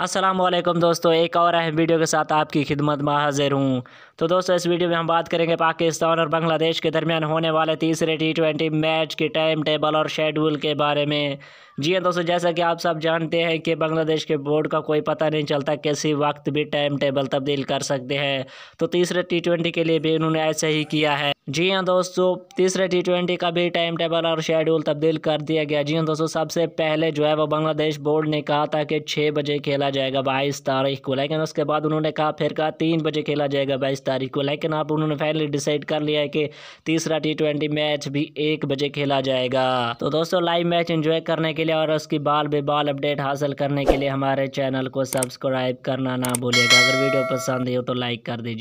असलम दोस्तों एक और अहम वीडियो के साथ आपकी खिदमत में हाजिर हूँ तो दोस्तों इस वीडियो में हम बात करेंगे पाकिस्तान और बांग्लादेश के दरमियान होने वाले तीसरे टी ट्वेंटी मैच के टाइम टेबल और शेड्यूल के बारे में जी हाँ दोस्तों जैसा कि आप सब जानते हैं कि बांग्लादेश के बोर्ड का कोई पता नहीं चलता किसी वक्त भी टाइम टेबल तब्दील कर सकते हैं तो तीसरे टी ट्वेंटी के लिए भी उन्होंने ऐसा ही किया है जी हाँ दोस्तों तीसरे टी ट्वेंटी का भी टाइम टेबल और शेड्यूल तब्दील कर दिया गया जी हाँ दोस्तों सबसे पहले जो है वो बांग्लादेश बोर्ड ने कहा था कि छः बजे खेला जाएगा बाईस तारीख को लेकिन उसके बाद उन्होंने कहा फिर कहा तीन बजे खेला जाएगा बाईस तारीख को लेकिन अब उन्होंने फाइनली डिसाइड कर लिया है कि तीसरा टी ट्वेंटी मैच भी एक बजे खेला जाएगा तो दोस्तों लाइव मैच इन्जॉय करने के लिए और उसकी बाल बे बाल अपडेट हासिल करने के लिए हमारे चैनल को सब्सक्राइब करना ना भूलेगा अगर वीडियो पसंद हो तो लाइक कर दीजिए